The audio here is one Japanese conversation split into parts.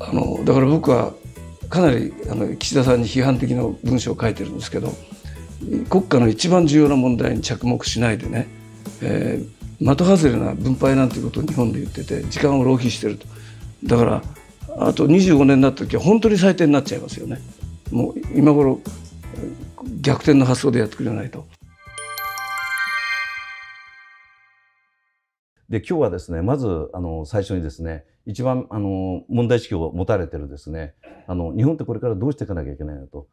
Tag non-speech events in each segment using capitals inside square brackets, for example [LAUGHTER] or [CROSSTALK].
あのだから僕はかなりあの岸田さんに批判的な文章を書いてるんですけど国家の一番重要な問題に着目しないでね、えー、的外れな分配なんていうことを日本で言ってて時間を浪費してるとだからあと25年になった時は本当に最低になっちゃいますよねもう今頃逆転の発想でやってくれないと。で、今日はですね、まず、あの、最初にですね、一番、あの、問題意識を持たれてるですね、あの、日本ってこれからどうしていかなきゃいけないのと。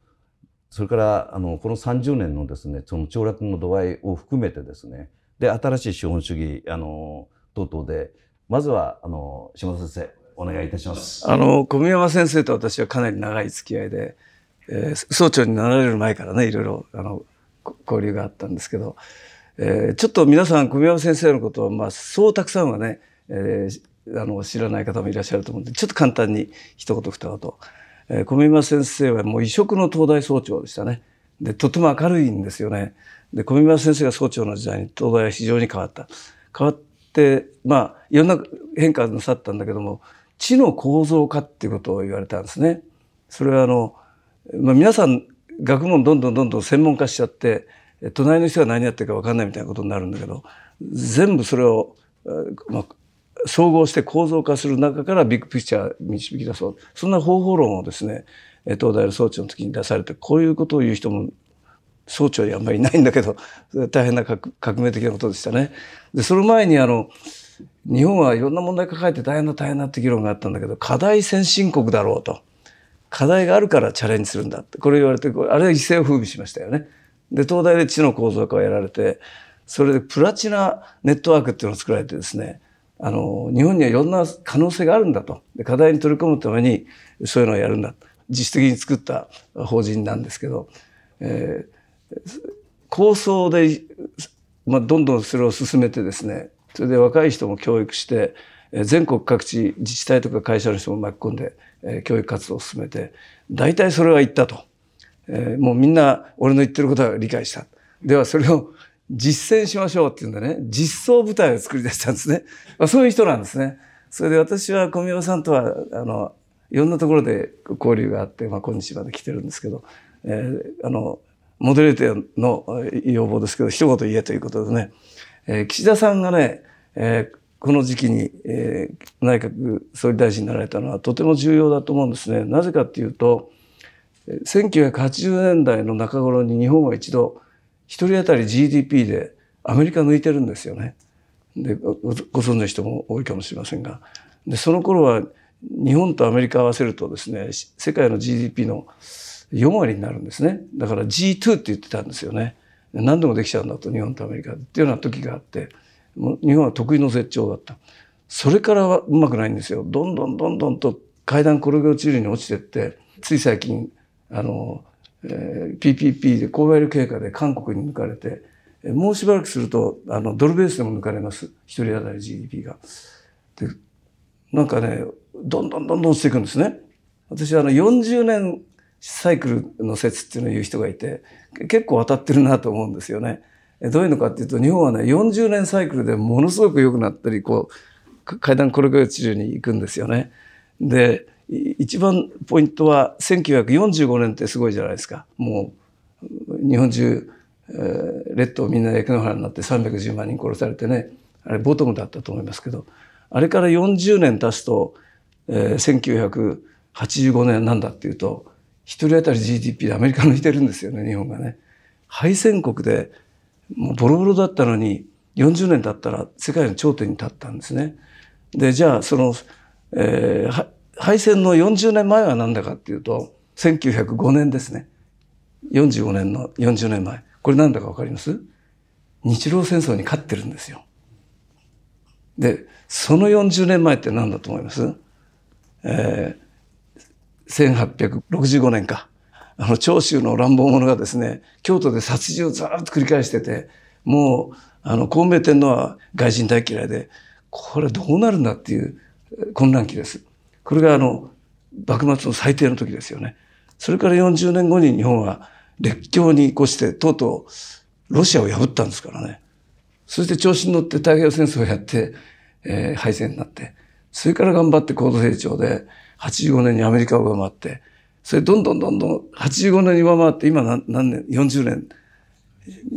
それから、あの、この30年のですね、その凋落の度合いを含めてですね、で、新しい資本主義、あの、等々で、まずは、あの、島田先生、お願いいたします。あの、小宮山先生と私はかなり長い付き合いで、えー、総長になられる前からね、いろいろ、あの、交流があったんですけど、えー、ちょっと皆さん小宮山先生のことは、まあ、そうたくさんはね、えー、あの知らない方もいらっしゃると思うんでちょっと簡単に一言二言、えー、小宮山先生はもう異色の東大総長でしたねでとても明るいんですよねで小宮山先生が総長の時代に東大は非常に変わった変わってまあいろんな変化なさったんだけども知の構造化っていうことを言われたんですねそれはあの、まあ、皆さん学問どんどんどんどん専門化しちゃって隣の人が何やってるか分かんないみたいなことになるんだけど全部それを、まあ、総合して構造化する中からビッグピッチャー導き出そうそんな方法論をですね東大の総長の時に出されてこういうことを言う人も総長にあんまりいないんだけど [LAUGHS] 大変な革命的なことでしたね。でその前にあの日本はいろんな問題抱えて大変だ大変だって議論があったんだけど課題先進国だろうと課題があるからチャレンジするんだってこれ言われてあれは一世を風靡しましたよね。で、東大で地の構造化をやられて、それでプラチナネットワークっていうのを作られてですね、あの、日本にはいろんな可能性があるんだと。で課題に取り込むために、そういうのをやるんだ。自主的に作った法人なんですけど、えー、構想で、まあ、どんどんそれを進めてですね、それで若い人も教育して、全国各地自治体とか会社の人も巻き込んで、え教育活動を進めて、大体それは行ったと。えー、もうみんな俺の言ってることは理解した。ではそれを実践しましょうっていうんでね、実装部隊を作り出したんですね。まあ、そういう人なんですね。それで私は小宮さんとは、あの、いろんなところで交流があって、まあ、今日まで来てるんですけど、えー、あの、モデレーターの要望ですけど、一言言えということでね、えー、岸田さんがね、えー、この時期に、えー、内閣総理大臣になられたのはとても重要だと思うんですね。なぜかっていうと、1980年代の中頃に日本は一度一人当たり GDP でアメリカ抜いてるんですよね。でご存知の人も多いかもしれませんがでその頃は日本とアメリカ合わせるとですね世界の GDP の4割になるんですねだから G2 って言ってたんですよね何でもできちゃうんだと日本とアメリカっていうような時があって日本は得意の絶頂だったそれからはうまくないんですよどんどんどんどんと階段転げ落ちるに落ちてってつい最近あの、えー、PPP で購買力経過で韓国に抜かれて、もうしばらくすると、あの、ドルベースでも抜かれます。一人当たり GDP が。で、なんかね、どんどんどんどん落ちていくんですね。私はあの、40年サイクルの説っていうのを言う人がいて、結構当たってるなと思うんですよね。どういうのかっていうと、日本はね、40年サイクルでものすごく良くなったり、こう、階段転が落ちるに行くんですよね。で、一番ポイントは1945年ってすごいじゃないですか。もう日本中、えー、列島みんな焼け野原になって310万人殺されてね、あれボトムだったと思いますけど、あれから40年経つと、えー、1985年なんだっていうと、一人当たり GDP でアメリカ抜いてるんですよね、日本がね。敗戦国で、もうボロボロだったのに、40年経ったら世界の頂点に立ったんですね。で、じゃあ、その、えー、敗戦の40年前は何だかっていうと、1905年ですね。45年の40年前。これ何だかわかります日露戦争に勝ってるんですよ。で、その40年前って何だと思いますえー、1865年か。あの、長州の乱暴者がですね、京都で殺人をざっと繰り返してて、もう、あの、孔明天皇は外人大嫌いで、これどうなるんだっていう混乱期です。これがあの、幕末の最低の時ですよね。それから40年後に日本は列強に越して、とうとうロシアを破ったんですからね。そして調子に乗って太平洋戦争をやって、えー、敗戦になって、それから頑張って高度成長で、85年にアメリカを上回って、それどんどんどんどん85年に上回って今何年 ?40 年。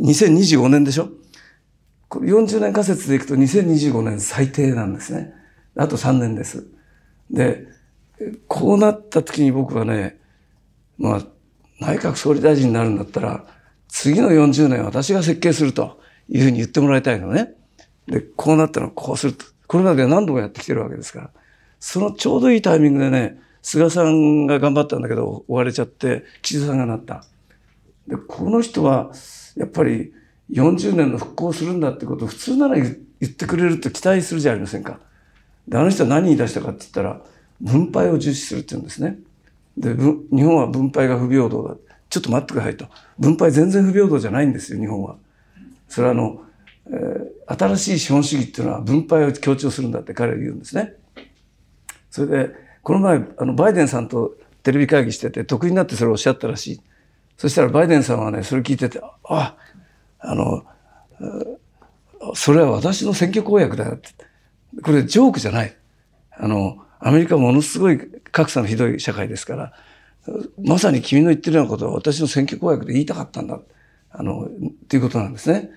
2025年でしょこれ40年仮説でいくと2025年最低なんですね。あと3年です。で、こうなった時に僕はね、まあ、内閣総理大臣になるんだったら、次の40年私が設計するというふうに言ってもらいたいのね。で、こうなったらこうすると。これまで何度もやってきてるわけですから。そのちょうどいいタイミングでね、菅さんが頑張ったんだけど、追われちゃって、岸田さんがなった。で、この人は、やっぱり40年の復興するんだってことを普通なら言ってくれると期待するじゃありませんか。で、あの人は何に出したかって言ったら、分配を重視するって言うんですね。で、日本は分配が不平等だ。ちょっと待ってくださいと。分配全然不平等じゃないんですよ、日本は。それはあの、えー、新しい資本主義っていうのは分配を強調するんだって彼は言うんですね。それで、この前、あの、バイデンさんとテレビ会議してて、得意になってそれをおっしゃったらしい。そしたらバイデンさんはね、それ聞いてて、あ、あの、それは私の選挙公約だよって。これジョークじゃない。あの、アメリカものすごい格差のひどい社会ですから、まさに君の言ってるようなことは私の選挙公約で言いたかったんだ。あの、ていうことなんですね。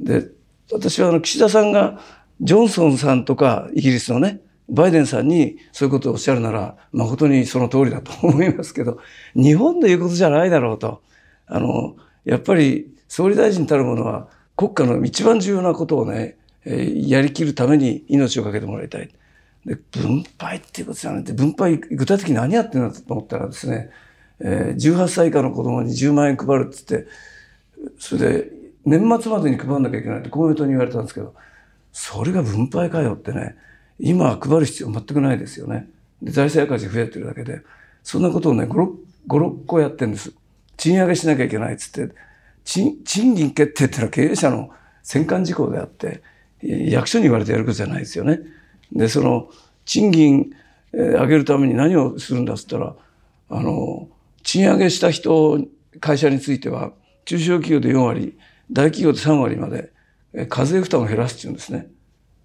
で、私はあの、岸田さんが、ジョンソンさんとか、イギリスのね、バイデンさんにそういうことをおっしゃるなら、誠にその通りだと [LAUGHS] 思いますけど、日本で言うことじゃないだろうと。あの、やっぱり総理大臣たるものは国家の一番重要なことをね、えやりきるために命をかけてもらいたい。で、分配っていうことじゃなくて、分配、具体的に何やってるんだと思ったらですね、え18歳以下の子供に10万円配るって言って、それで、年末までに配らなきゃいけないって公明党に言われたんですけど、それが分配かよってね、今は配る必要全くないですよね。で、財政赤字増えてるだけで、そんなことをね、5、6, 個やってるんです。賃上げしなきゃいけないっつって、賃賃金決定っていうのは経営者の戦艦事項であって、役所に言われてやることじゃないですよね。で、その、賃金上げるために何をするんだっつったら、あの、賃上げした人、会社については、中小企業で4割、大企業で3割まで、課税負担を減らすっていうんですね。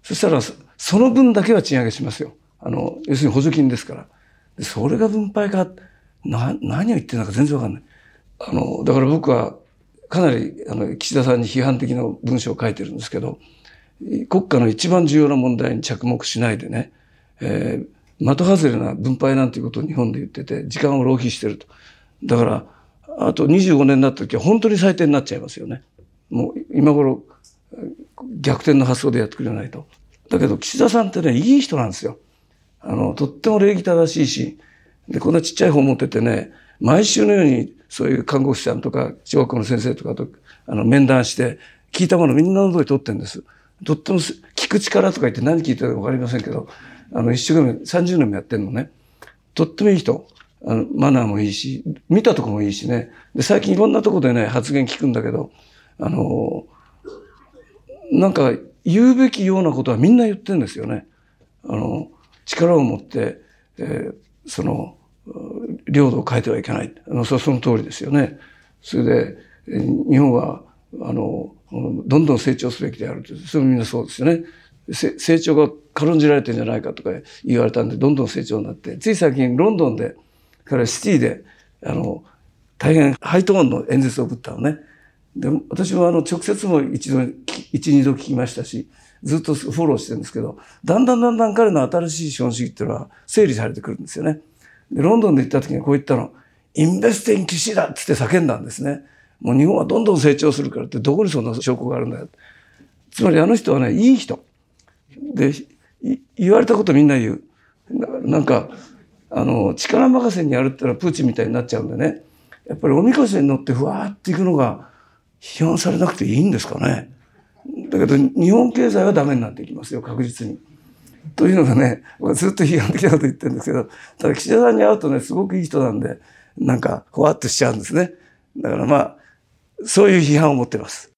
そしたら、その分だけは賃上げしますよ。あの、要するに補助金ですから。でそれが分配か、な、何を言ってるのか全然わかんない。あの、だから僕は、かなり、あの、岸田さんに批判的な文章を書いてるんですけど、国家の一番重要な問題に着目しないでね、えー、的外れな分配なんていうことを日本で言ってて、時間を浪費してると。だから、あと25年になった時は本当に最低になっちゃいますよね。もう今頃、逆転の発想でやってくれないと。だけど、岸田さんってね、いい人なんですよ。あの、とっても礼儀正しいし、で、こんなちっちゃい本持っててね、毎週のようにそういう看護師さんとか、小学校の先生とかと、あの、面談して、聞いたものみんなの通り取ってるんです。とっても聞く力とか言って何聞いてるかわかりませんけど、あの、一生懸命30年もやってんのね。とってもいい人。あの、マナーもいいし、見たとこもいいしね。で、最近いろんなとこでね、発言聞くんだけど、あの、なんか言うべきようなことはみんな言ってんですよね。あの、力を持って、えー、その、領土を変えてはいけない。あの、そその通りですよね。それで、日本は、あの、どんどん成長すべきであるとそれもみんなそうですよね。成長が軽んじられてんじゃないかとか言われたんでどんどん成長になってつい最近ロンドンで彼はシティであの大変ハイトーンの演説をぶったのね。で私はあの直接も一度一二度聞きましたしずっとフォローしてるんですけどだんだんだんだん彼の新しい資本主義っていうのは整理されてくるんですよね。でロンドンで行った時にこう言ったの「インベスティン岸だ!」っつって叫んだんですね。もう日本はどんどん成長するからってどこにそんな証拠があるんだよ。つまりあの人はね、いい人。で、言われたことみんな言う。なんか、あの、力任せにやるってのはプーチンみたいになっちゃうんでね。やっぱりおみこしに乗ってふわーっていくのが批判されなくていいんですかね。だけど日本経済はダメになっていきますよ、確実に。というのがね、ずっと批判的なこと言ってるんですけど、ただ岸田さんに会うとね、すごくいい人なんで、なんか、ふわっとしちゃうんですね。だからまあ、そういう批判を持ってます。